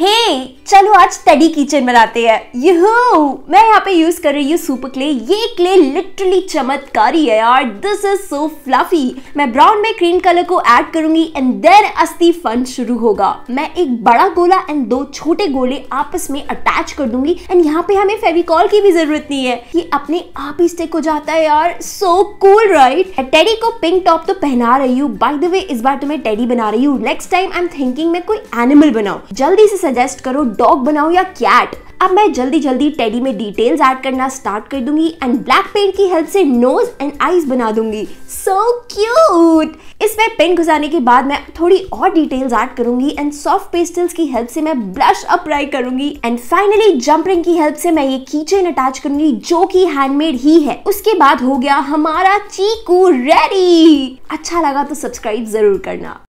हे hey, चलो आज तड़ी किचन बनाते हैं यूहू मैं यहाँ पे यूज कर रही हूँ सुपर क्ले ये क्ले लिटरली चमत्कारी है यार दिस इज सो फ्लफी मैं ब्राउन में क्रीम कलर को ऐड करूंगी एंड देन अस्थि फन शुरू होगा मैं एक बड़ा गोला एंड दो छोटे गोले आपस में अटैच कर दूंगी एंड यहाँ पे हमें फेविकॉल की भी जरूरत नहीं है ये अपने आप ही स्टेक हो जाता है यार सो कूल राइट टेडी को पिंक टॉप तो पहना रही हूँ बाय द वे इस बार तो मैं टेडी बना रही हूँ next time I am thinking मैं कोई एनिमल बनाऊ जल्दी से सजेस्ट करो डॉग बनाओ या कैट अब मैं जल्दी जल्दी टेडी में डिटेल्स ऐड करना स्टार्ट कर दूंगी एंड ब्लैक पेंट की हेल्प से नोज एंड आईज बना दूंगी सो so क्यूट इसमें पेंट घुसाने के बाद मैं थोड़ी और डिटेल्स ऐड करूंगी एंड सॉफ्ट पेस्टल्स की हेल्प से मैं ब्रश अप्लाई करूंगी एंड फाइनली जंप रिंग की हेल्प से मैं ये कीचेन अटैच करूंगी जो कि हैंडमेड ही है उसके बाद हो गया हमारा चीकू रेडी अच्छा लगा तो सब्सक्राइब जरूर करना